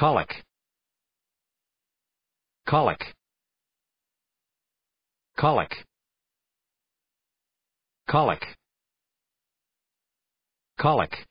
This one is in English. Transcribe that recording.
colic colic colic colic colic